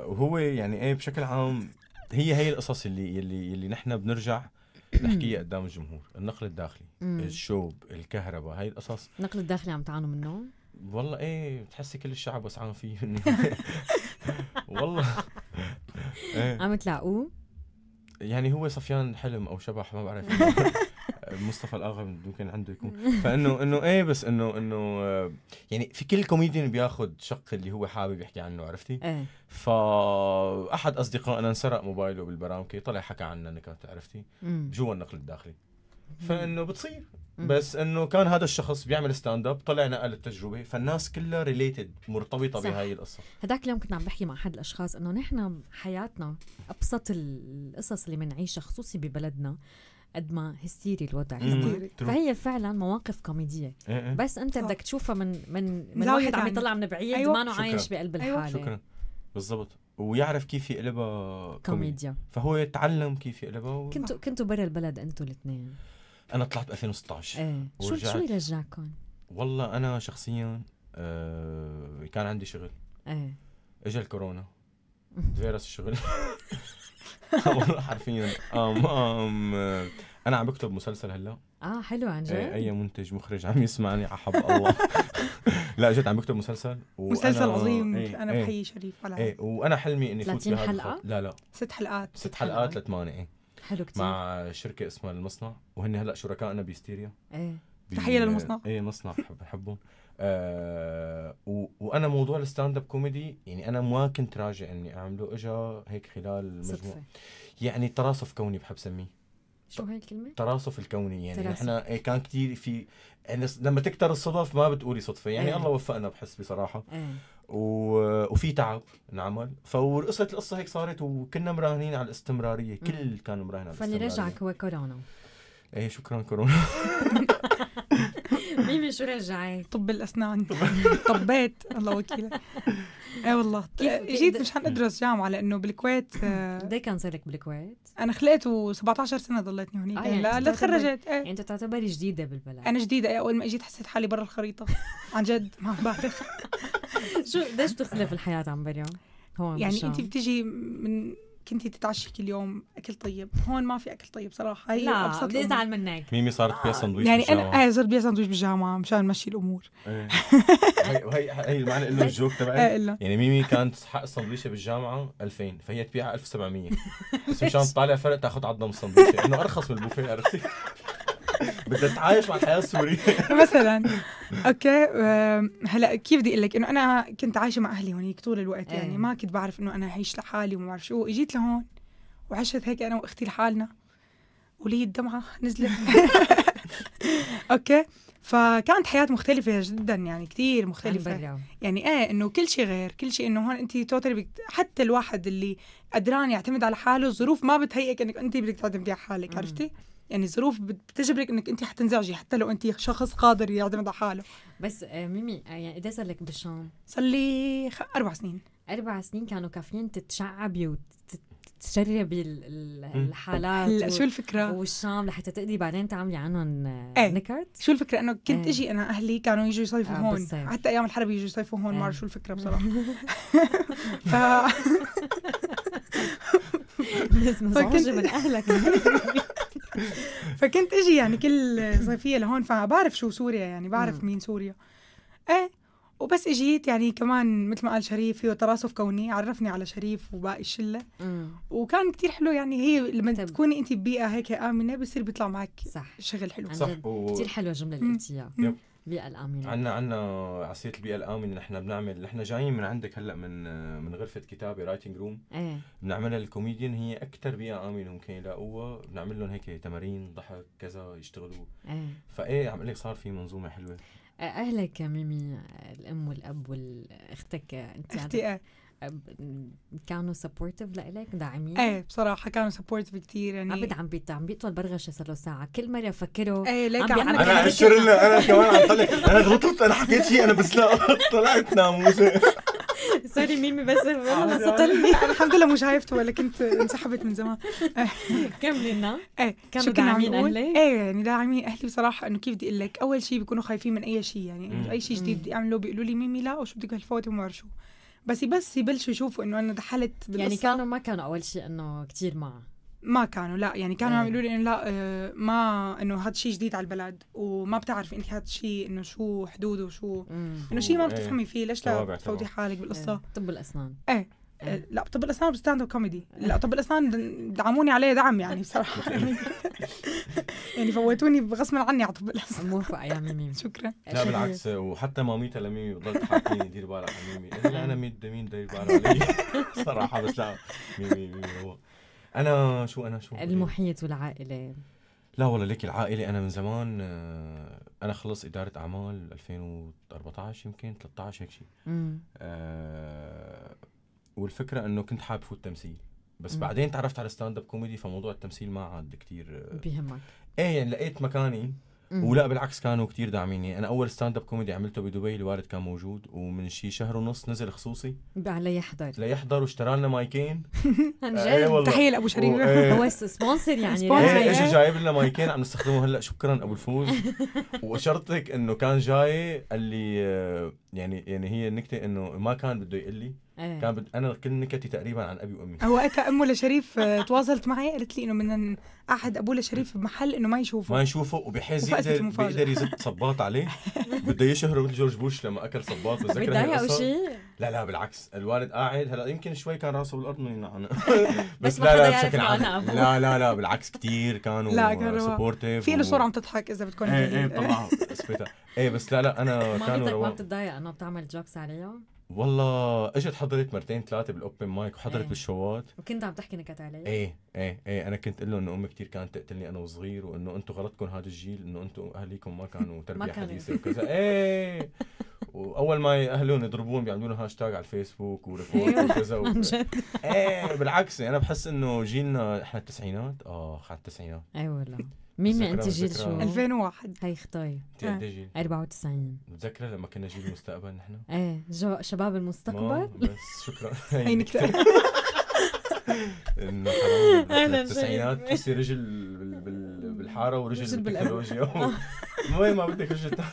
وهو يعني ايه بشكل عام هي هي القصص اللي اللي اللي نحن بنرجع نحكيها قدام الجمهور النقل الداخلي الشوب الكهرباء هاي القصص النقل الداخلي عم تعانوا منه والله ايه بتحسي كل الشعب وسعان فيه والله ايه عم تلاقوه؟ يعني هو صفيان حلم او شبح ما بعرف مصطفى الاغا ممكن عنده يكون فانه انه ايه بس انه انه آه، يعني في كل كوميديان بياخذ شق اللي هو حابب يحكي عنه عرفتي؟ ايه فاحد اصدقائنا انسرق موبايله بالبرامكي طلع حكى عنا نكت عرفتي؟ جوا النقل الداخلي فانه بتصير بس انه كان هذا الشخص بيعمل ستاند اب طلع نقل التجربه فالناس كلها ريليتد مرتبطه صح. بهاي القصه هداك اليوم كنت عم بحكي مع احد الاشخاص انه نحن حياتنا ابسط القصص اللي بنعيشها خصوصي ببلدنا قد ما هستيري الوضع هستيري فهي فعلا مواقف كوميديه إيه، إيه. بس انت بدك تشوفها من من من واحد عم يعني. يطلع من بعيد أيوة. ما عايش بقلب أيوة. الحاله أيوة. شكرا بالضبط ويعرف كيف يقلبها كوميديا فهو يتعلم كيف يقلبها و... كنتوا كنتوا برا البلد انتوا الاثنين انا طلعت 2016 ايه شو شو رجعكم؟ والله انا شخصيا آه كان عندي شغل ايه اجى الكورونا تفيرس الشغل والله حرفيا أم أم آه، انا عم بكتب مسلسل هلا اه حلو عن إيه، جد اي منتج مخرج عم يسمعني احب الله لا جد عم بكتب مسلسل مسلسل عظيم ايه انا إيه. بحيي شريف على ايه وانا حلمي اني 30 حلقه لا لا ست حلقات ست حلقات لثمانيه ايه حلو كتير مع شركه اسمها المصنع وهن هلا شركائنا بيستيريا ايه تحيه للمصنع ايه مصنع بحبهم آه و... وانا موضوع الستاند اب كوميدي يعني انا ما كنت راجع اني اعمله اجى هيك خلال المجموعه يعني تراصف كوني بحب سميه شو هاي الكلمة؟ تراصف الكوني يعني تراصف. نحن إيه، كان كتير في يعني لما تكتر الصدف ما بتقولي صدفة يعني أيه. الله وفقنا بحس بصراحة أيه. و... وفي تعب انعمل فقصة القصة هيك صارت وكنا مراهنين على الاستمرارية كل كان مراهن على الاستمرارية رجعك هو كورونا ايه شكرا كورونا ميمي شو رجعي؟ طب الاسنان طبيت الله وكيلك ايه والله إيه، جيت مشان ادرس جامعه لانه بالكويت ده آه، صيرك بالكويت انا خلقت و17 سنه ضليتني هنيك آه يعني لا لا تخرجت ايه يعني انت تعتبري جديده بالبلد انا جديده إيه، اول ما اجيت حسيت حالي برا الخريطه عن جد ما بعرف شو قديش بتختلف الحياه عن بريم هون يعني انت بتيجي من كنتي كل يوم اكل طيب هون ما في اكل طيب صراحه هي لا ابسط بدي ازعل منك ميمي صارت بيع سندويش يعني انا انا صرت بيع سندويش بالجامعه مشان نمشي الامور ايه. هي هي معنى انه الجوك تبعي إيه، يعني ميمي كانت حق السندويشه بالجامعه 2000 فهي تبيعها 1700 بس مشان تطالع فرق تاخذ عضم السندويشه انه ارخص من البوفيه عرفتي بدها تعايش مع الحياه السوريه مثلا اوكي هلا كيف بدي اقول لك انه انا كنت عايشه مع اهلي هونيك طول الوقت يعني إيه. ما كنت بعرف انه انا اعيش لحالي وما بعرف شو اجيت لهون وعشت هيك انا واختي لحالنا ولي الدمعه نزلت اوكي فكانت حياة مختلفة جدا يعني كثير مختلفة يعني ايه انه كل شيء غير كل شيء انه هون انت توتالي بكت... حتى الواحد اللي قدران يعتمد على حاله الظروف ما بتهيئك انك انت بدك تعتمدي على حالك عرفتي؟ يعني الظروف بتجبرك انك انت حتنزعجي حتى لو انت شخص قادر يعتمد على حاله بس آه، ميمي آه، يعني قد صار لك بالشام؟ صار لي خ... اربع سنين اربع سنين كانوا كافيين تتشعبي وتجربي الحالات هلا شو الفكره؟ والشام لحتى تقدري بعدين تعملي عنهم آه، ايه نكت شو الفكره انه كنت إيه. اجي انا اهلي كانوا يجوا يصيفوا آه هون بالصيف. حتى ايام الحرب يجوا يصيفوا هون ايه. ما بعرف شو الفكره بصراحه ف لازم من اهلك فكنت اجي يعني كل صيفيه لهون فبعرف شو سوريا يعني بعرف مين سوريا ايه وبس اجيت يعني كمان مثل ما قال شريف فيه تراسف كوني عرفني على شريف وباقي الشله وكان كتير حلو يعني هي لما طيب. تكوني انت ببيئه هيك امنه بصير بيطلع معك صح شغل حلو صح و... كثير حلوه الجمله اللي قلتيها البيئه الامنه عندنا عندنا عصير البيئه الامنه نحن بنعمل نحن جايين من عندك هلا من من غرفه كتابه رايتنج روم ايه بنعملها للكوميديان هي اكثر بيئه امنه ممكن يلاقوها بنعمل لهم هيك تمارين ضحك كذا يشتغلوا ايه فايه عم لك صار في منظومه حلوه إيه، اهلك يا ميمي الام والاب واختك انت اختي إيه. كانوا سبورتيف لإلك داعمين؟ ايه بصراحة كانوا سبورتيف كثير يعني عبد عم بيت عم بيطول برغشة صار له ساعة كل مرة فكره ايه ليك عم, عم انا انا كمان عم طلع انا غلطت انا حكيت شيء انا بس لا طلعت ناموسة سوري ميمي بس والله سطلني الحمد لله مو شايفته ولا كنت انسحبت من زمان كملي لنا ايه كانوا داعمين اهلي؟ ايه يعني داعمين اهلي بصراحة انه كيف بدي اقول لك اول شيء بيكونوا خايفين من اي شيء يعني اي شيء جديد بدي اعمله بيقولوا لي ميمي لا وشو بدك هالفوتة وما بعرف شو بس بس يبلشوا يشوفوا انه انا دخلت بالقصه يعني كانوا ما كانوا اول شيء انه كثير مع ما كانوا لا يعني كانوا عم إيه. يقولوا لي انه لا آه، ما انه هذا شيء جديد على البلد وما بتعرفي انت هذا الشيء انه شو حدوده وشو انه شيء ما إيه. بتفهمي فيه ليش لا تفوتي حالك بالقصه إيه. طب الاسنان ايه إيه. آه، لا طب الاسنان ستاند اب كوميدي لا طب الاسنان دعموني عليه دعم يعني بصراحه يعني يعني فوتوني بغصب عني على طب الاسنان موافقه يا ميمي شكرا لا بالعكس وحتى ماميتا لميمي بتضل تحاكيني دير بالك على ميمي انا انا ميد مين دير بالك علي صراحه بس لا ميمي ميمي هو انا شو انا شو المحيط والعائله لا والله ليك العائله انا من زمان آه، انا خلص اداره اعمال 2014 يمكن 13 هيك شيء والفكره انه كنت حابب فوت تمثيل بس مم. بعدين تعرفت على ستاند اب كوميدي فموضوع التمثيل ما عاد كثير آه، بيهمك ايه يعني لقيت مكاني مم. ولا بالعكس كانوا كثير داعميني انا اول ستاند اب كوميدي عملته بدبي الوالد كان موجود ومن شي شهر ونص نزل خصوصي ليحضر ليحضر واشترى لنا مايكين عن جد إيه، تحيه لابو شريف إيه. هو سبونسر يعني ايش اجى يعني. جايب لنا مايكين عم نستخدمه هلا شكرا ابو الفوز وشرطك انه كان جاي قال لي آه، يعني يعني هي النكته انه ما كان بده يقول لي أيه. كان بد... انا كل نكتي تقريبا عن ابي وامي هو وقتها إيه، امه لشريف آه، تواصلت معي قالت لي انه من احد ابوه لشريف بمحل انه ما يشوفه ما يشوفه وبحيث يقدر بيقدر يزت صباط عليه بده يشهره مثل جورج بوش لما اكل صباط بتضايق او شيء لا لا بالعكس الوالد قاعد هلا يمكن شوي كان راسه بالارض من هنا نعم. بس, بس لا لا بشكل عام لا لا لا بالعكس كثير كانوا لا كانوا سبورتيف في له صوره عم تضحك اذا بتكون ايه ايه طبعا ايه بس لا لا انا كانوا ما بتضايق انه بتعمل جوكس عليهم والله اجت حضرت مرتين ثلاثه بالاوبن مايك وحضرت ايه. بالشوات وكنت عم تحكي نكت علي ايه ايه ايه انا كنت اقول له انه امي كثير كانت تقتلني انا وصغير وانه انتم غلطكم هذا الجيل انه انتم اهاليكم ما كانوا تربيه ما حديثه وكذا ايه واول ما اهلهم يضربون بيعملوا هاشتاج على الفيسبوك وريبورت إيه. وكذا و... ايه بالعكس انا بحس انه جيلنا احنا التسعينات اخ آه، على التسعينات اي والله مين ما انت جيل شو؟ 2001 هي خطاي انت قد ايه جيل؟ 94 متذكره لما كنا جيل المستقبل نحن؟ ايه جو شباب المستقبل بس شكرا هي نكتة انه التسعينات تحسي رجل بالحاره ورجل بالتكنولوجيا المهم ما بدك رجل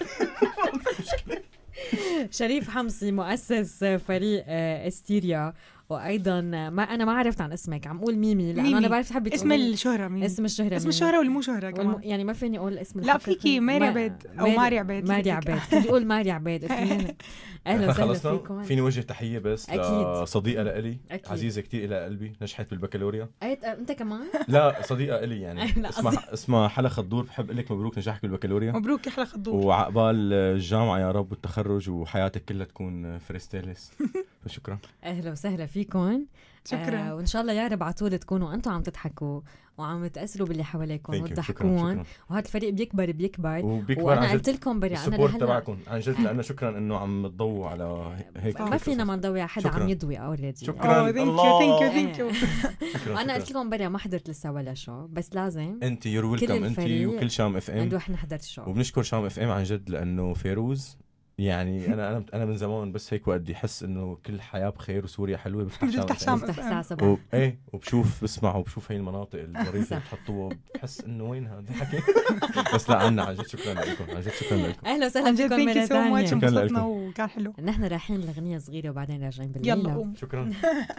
شريف حمصي مؤسس فريق آه، استيريا وايضا ما انا ما عرفت عن اسمك عم اقول ميمي لانه ميمي. انا بعرف تحبي اسم الشهره ميمي اسم الشهره اسم الشهره والمو شهره كمان والم... يعني ما فيني اقول اسم لا فيكي ماري عبيد او ماري عبيد ماري عبيد بدي اقول ماري عبيد اهلا وسهلا فيكم طيب. فيني وجه تحيه بس أكيد. صديقه لإلي أكيد. عزيزه كثير إلى قلبي نجحت بالبكالوريا أيت... أه، انت كمان لا صديقه إلي يعني اسمها اسمها حلا خضور بحب اقول لك مبروك نجاحك بالبكالوريا مبروك يا حلا خضور وعقبال الجامعه يا رب والتخرج وحياتك كلها تكون فريستيلس فشكرا اهلا وسهلا فيك فيكم شكرا آه وان شاء الله يا رب على طول تكونوا انتم عم تضحكوا وعم تاثروا باللي حواليكم وتضحكون وهذا الفريق بيكبر بيكبر وبيكبر وانا قلت لكم بري انا السبورت تبعكم عن جد لانه شكرا انه عم تضووا على هيك ما فينا ما نضوي على حدا عم يضوي اوريدي شكرا ثانك يو ثانك يو ثانك يو وانا قلت لكم بري ما حضرت لسه ولا شو بس لازم انت يور ويلكم انت وكل شام اف ام نروح نحضر الشو وبنشكر شام اف ام عن جد لانه فيروز يعني انا انا انا من زمان بس هيك وقت احس انه كل الحياه بخير وسوريا حلوه بفتح شام بفتح شام الساعه و... ايه وبشوف بسمع وبشوف هي المناطق الظريفه اللي بحطوها بحس انه وين هذا الحكي بس لا عنا عن جد شكرا لكم عن جد شكرا لكم اهلا وسهلا فيكم مره ثانيه شكرا لكم وكان حلو نحن رايحين لاغنيه صغيره وبعدين راجعين بالليل يلا شكرا